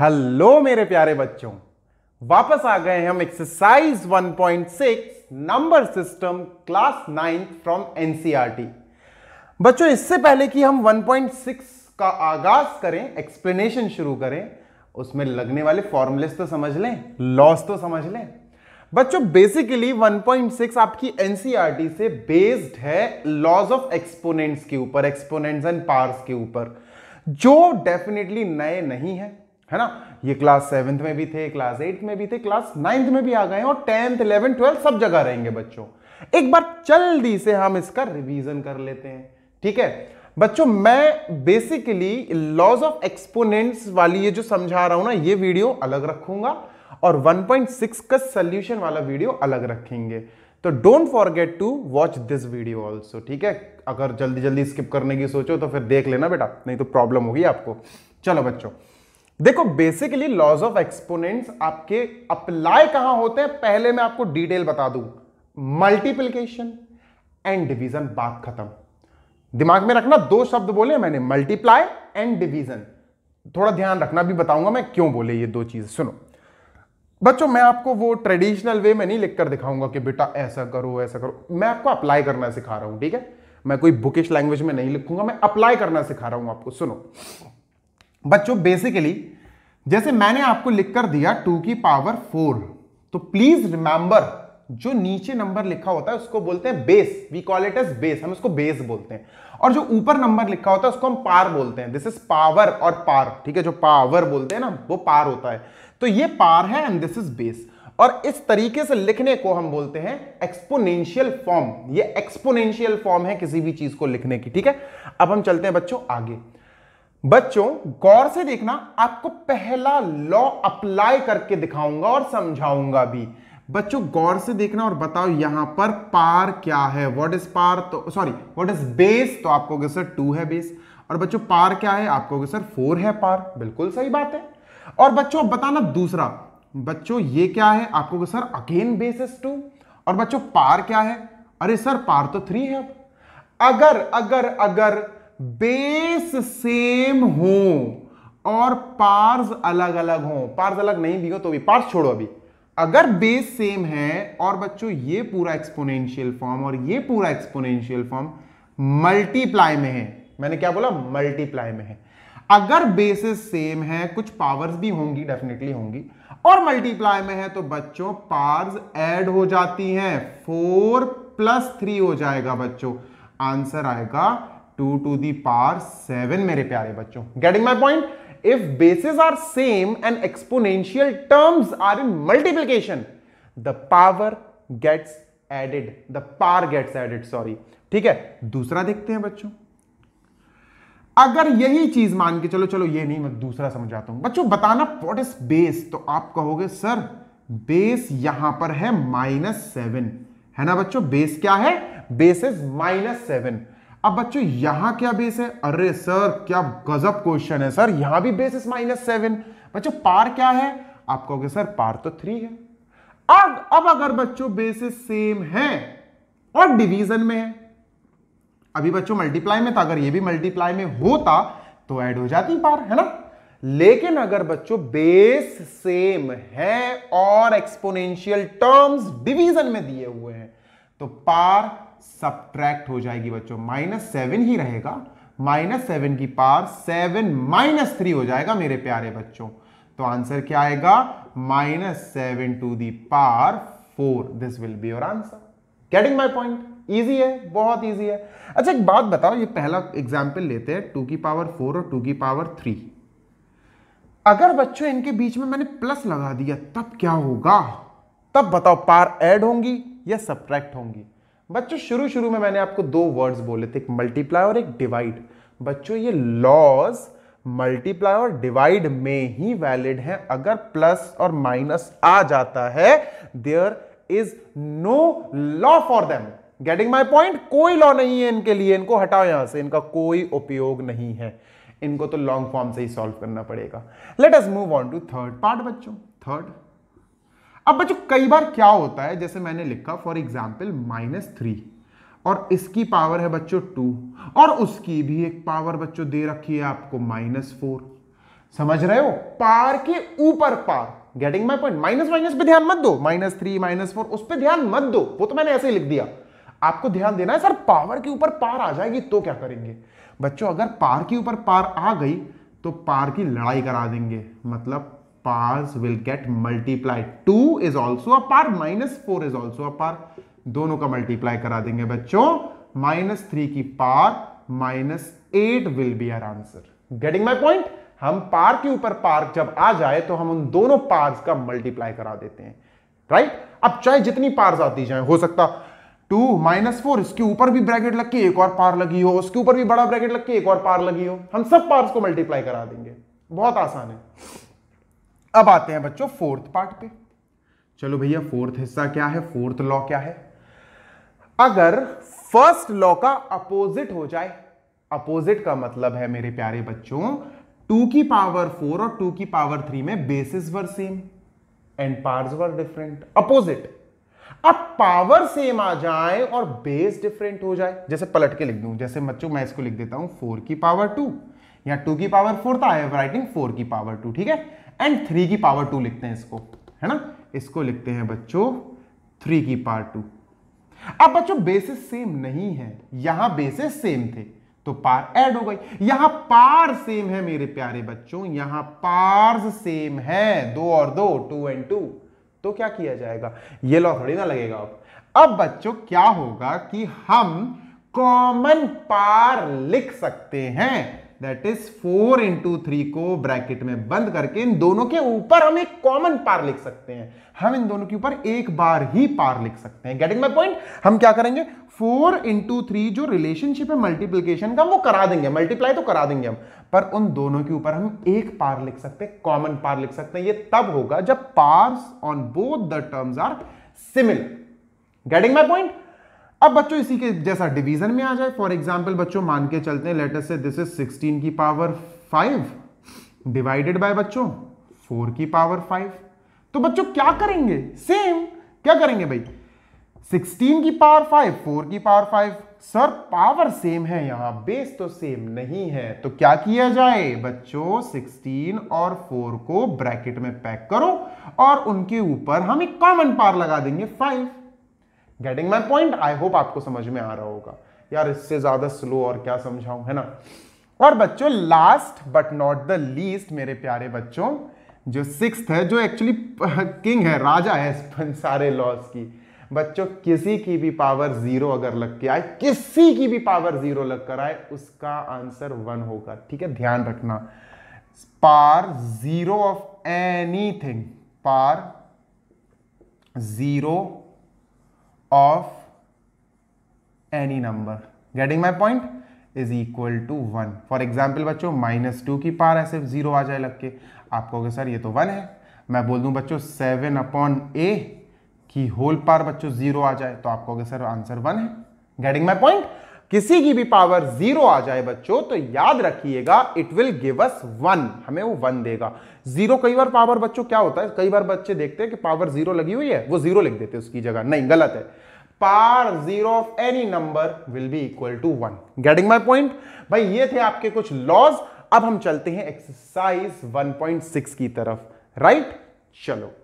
Hello मेरे प्यारे बच्चों वापस आ गए हम exercise 1.6 number system class ninth from NCERT बच्चों इससे पहले कि हम 1.6 का आगाज करें एक्सप्लेनेशन शुरू करें उसमें लगने वाले फॉर्मुलेस तो समझ लें लॉस तो समझ लें बच्चों बेसिकली 1.6 आपकी एनसीईआरटी e से बेस्ड है लॉज ऑफ एक्सपोनेंट्स के ऊपर एक्सपोनेंट्स एंड पार्स के ऊपर जो डेफिनेटली नए नहीं है है ना ये क्लास सेवेंथ में भी थे क्लास एट में भी थे क्लास नाइन्थ में भी आ गए और टेंथ इलेवन ट्वेल्थ सब जगह रहेंगे बच्चों एक बार जल्दी से हम इसका रिवीजन कर लेते हैं ठीक है बच्चों मैं बेसिकली लॉज ऑफ एक्सपोनेंट्स वाली ये जो समझा रहा हूं ना ये वीडियो अलग रखूंगा और 1.6 का सोल्यूशन वाला वीडियो अलग रखेंगे तो don't forget to watch this video also ठीक है अगर जल्दी जल्दी स्किप करने की सोचो तो फिर देख लेना बेटा नहीं तो प्रॉब्लम होगी आपको चलो बच्चों देखो बेसिकली लॉज ऑफ एक्सपोनेंट्स आपके अप्लाई कहां होते हैं पहले मैं आपको डिटेल बता दूं मल्टीप्लीकेशन एंड डिवीजन बात खत्म दिमाग में रखना दो शब्द बोले मैंने मल्टीप्लाई एंड डिवीजन थोड़ा ध्यान रखना भी बताऊंगा मैं क्यों बोले ये दो चीज सुनो बच्चों मैं आपको वो ट्रेडिशनल वे में नहीं लिखकर दिखाऊंगा कि बेटा ऐसा करो ऐसा करो मैं आपको अप्लाई करना सिखा रहा हूं ठीक है मैं कोई बुकिश लैंग्वेज में नहीं लिखूंगा मैं अप्लाई करना सिखा रहा हूं आपको सुनो बच्चों बेसिकली जैसे मैंने आपको लिखकर दिया टू की पावर फोर तो प्लीज रिमेंबर जो नीचे नंबर लिखा होता है उसको बोलते हैं base we call it as base हम इसको बेस बोलते हैं और जो ऊपर नंबर लिखा होता है उसको हम पार बोलते हैं दिस इज पावर और पार ठीक है जो पावर बोलते हैं ना वो पार होता है तो ये पार है एंड दिस इज बेस और इस तरीके से लिखने को हम बोलते हैं एक्सपोनेंशियल फॉर्म ये एक्सपोनेंशियल फॉर्म है किसी भी चीज को लिखने की ठीक है अब हम चलते हैं बच्चों आगे बच्चों गौर से देखना आपको पहला लॉ अप्लाई करके दिखाऊंगा और समझाऊंगा भी बच्चों गौर से देखना और बताओ यहां पर पार क्या है व्हाट इज पार तो सॉरी व्हाट इज बेस तो आपको सर टू है बेस और बच्चों पार क्या है आपको सर फोर है पार बिल्कुल सही बात है और बच्चों बताना दूसरा बच्चों ये क्या है आपको sir again base is two और बच्चों पार क्या है अरे सर पार तो थ्री है अगर अगर अगर बेस सेम हो और पार्स अलग अलग हो पार्स अलग नहीं भी हो तो भी पार्स छोड़ो अभी अगर बेस सेम है और बच्चों ये पूरा एक्सपोनेंशियल फॉर्म और ये पूरा एक्सपोनेंशियल फॉर्म मल्टीप्लाई में है मैंने क्या बोला मल्टीप्लाई में है अगर बेसिस सेम है कुछ पावर्स भी होंगी डेफिनेटली होंगी और मल्टीप्लाई में है तो बच्चों पार्स ऐड हो जाती हैं फोर प्लस थ्री हो जाएगा बच्चों आंसर आएगा two to the power seven मेरे प्यारे बच्चों getting my point if bases are same and exponential terms are in multiplication the power gets added the power gets added sorry ठीक है दूसरा देखते हैं बच्चों अगर यही चीज मान के चलो चलो ये नहीं मैं दूसरा समझाता हूं बच्चों बताना वॉट इज बेस तो आप कहोगे सर बेस यहां पर है माइनस सेवन है ना बच्चों बेस क्या है बेस इज माइनस सेवन अब बच्चों यहां क्या बेस है अरे सर क्या गजब क्वेश्चन है सर यहां भी बेस इज माइनस सेवन बच्चों पार क्या है आप कहोगे सर पार तो थ्री है अब अब अगर बच्चों बेसिस सेम है और डिवीजन में है अभी बच्चों मल्टीप्लाई में था अगर ये भी मल्टीप्लाई में होता तो ऐड हो जाती पार है ना लेकिन अगर बच्चों बेस सेम है और एक्सपोनेंशियल टर्म्स डिवीजन में दिए हुए हैं तो पार सब्ट्रैक्ट हो जाएगी बच्चों माइनस सेवन ही रहेगा माइनस सेवन की पार सेवन माइनस थ्री हो जाएगा मेरे प्यारे बच्चों तो आंसर क्या आएगा minus seven to the power four this will be your answer getting my point easy है बहुत ईजी है अच्छा एक बात बताओ ये पहला एग्जाम्पल लेते हैं टू की पावर फोर और टू की पावर थ्री अगर बच्चों इनके बीच में मैंने प्लस लगा दिया तब क्या होगा तब बताओ पार ऐड होंगी या सब्ट्रैक्ट होंगी बच्चों शुरू शुरू में मैंने आपको दो वर्ड्स बोले थे एक मल्टीप्लाई और एक डिवाइड बच्चों ये लॉज मल्टीप्लाई और डिवाइड में ही वैलिड हैं अगर प्लस और माइनस आ जाता है there is no law for them getting my point कोई लॉ नहीं है इनके लिए इनको हटाओ यहां से इनका कोई उपयोग नहीं है इनको तो लॉन्ग फॉर्म से ही सॉल्व करना पड़ेगा let us move on to third part बच्चों थर्ड अब बच्चों कई बार क्या होता है जैसे मैंने लिखा फॉर एग्जाम्पल माइनस थ्री और इसकी पावर है बच्चों टू और उसकी भी एक पावर बच्चों दे रखी है आपको माइनस फोर समझ रहे हो पार के ऊपर power getting my point minus minus पे ध्यान मत दो माइनस थ्री माइनस फोर उस पर ध्यान मत दो वो तो मैंने ऐसे ही लिख दिया आपको ध्यान देना है सर पावर के ऊपर पार आ जाएगी तो क्या करेंगे बच्चों अगर पार के ऊपर पार आ गई तो पार की लड़ाई करा देंगे मतलब powers will get multiply two is also a power minus four is also a power दोनों का मल्टीप्लाई करा देंगे बच्चों माइनस थ्री की power minus eight will be our answer getting my point हम पार के ऊपर पार जब आ जाए तो हम उन दोनों पार्स का मल्टीप्लाई करा देते हैं राइट right? अब चाहे जितनी पार्स आती जाए हो सकता टू माइनस फोर इसके ऊपर भी ब्रैकेट लग के एक और पार लगी हो उसके ऊपर भी बड़ा ब्रैकेट लग के एक और पार लगी हो हम सब पार्स को मल्टीप्लाई करा देंगे बहुत आसान है अब आते हैं बच्चों फोर्थ पार्ट पे चलो भैया फोर्थ हिस्सा क्या है फोर्थ लॉ क्या है अगर फर्स्ट लॉ का अपोजिट हो जाए अपोजिट का मतलब है मेरे प्यारे बच्चों टू की पावर फोर और टू की पावर थ्री में bases were same and powers were different opposite अब पावर सेम आ जाए और बेस डिफरेंट हो जाए जैसे पलट के लिख दूं जैसे बच्चों मैं इसको लिख देता हूं फोर की पावर टू या टू की पावर फोर था आई एव राइटिंग फोर की पावर टू ठीक है एंड थ्री की पावर टू लिखते हैं इसको है ना इसको लिखते हैं बच्चों थ्री की पावर टू अब बच्चों बेसिस सेम नहीं है यहां बेसिस सेम थे तो पार ऐड हो गई यहां पार सेम है मेरे प्यारे बच्चों यहां पार्स सेम है दो और दो टू एंड टू तो क्या किया जाएगा ये लॉ थोड़ी ना लगेगा अब अब बच्चों क्या होगा कि हम कॉमन पार लिख सकते हैं that is four into three को ब्रैकेट में बंद करके इन दोनों के ऊपर हम एक कॉमन पार लिख सकते हैं हम इन दोनों के ऊपर एक बार ही पार लिख सकते हैं गेटिंग माई पॉइंट हम क्या करेंगे फोर इंटू थ्री जो रिलेशनशिप है मल्टीप्लीकेशन का वो करा देंगे मल्टीप्लाई तो करा देंगे हम पर उन दोनों के ऊपर हम एक पार लिख सकते हैं कॉमन पार लिख सकते हैं ये तब होगा जब powers on both the terms are similar getting my point अब बच्चों इसी के जैसा डिवीजन में आ जाए फॉर एग्जाम्पल बच्चों मान के चलते हैं लेटर से दिस इज सिक्सटीन की पावर फाइव डिवाइडेड बाय बच्चों फोर की पावर फाइव तो बच्चों क्या करेंगे सेम क्या करेंगे भाई सिक्सटीन की पावर फाइव फोर की power five sir power same है यहां बेस तो सेम नहीं है तो क्या किया जाए बच्चों 16 और 4 को ब्रैकेट में पैक करो और उनके ऊपर हम एक कॉमन पावर लगा देंगे 5 getting my point I hope आपको समझ में आ रहा होगा यार इससे ज्यादा स्लो और क्या समझाऊं है ना और बच्चों last but not the least मेरे प्यारे बच्चों जो सिक्स है जो एक्चुअली किंग है राजा है सारे लॉस की बच्चों किसी की भी पावर जीरो अगर लग के आए किसी की भी पावर जीरो लग कर आए उसका आंसर वन होगा ठीक है ध्यान रखना power zero of anything power zero of any number getting my point is equal to one for example बच्चों माइनस टू की पार है सिर्फ जीरो आ जाए लग के आप कहोगे सर ये तो वन है मैं बोल दूं बच्चों सेवन अपॉन ए की होल पार बच्चों जीरो आ जाए तो आप कहोगे सर आंसर वन है गेटिंग माई पॉइंट किसी की भी पावर जीरो आ जाए बच्चों तो याद रखिएगा it will give us one हमें वो वन देगा जीरो कई बार पावर बच्चों क्या होता है कई बार बच्चे देखते हैं कि पावर जीरो लगी हुई है वो जीरो लिख देते हैं उसकी जगह नहीं गलत है power zero of any number will be equal to one getting my point भाई ये थे आपके कुछ लॉज अब हम चलते हैं एक्सरसाइज 1.6 की तरफ राइट right? चलो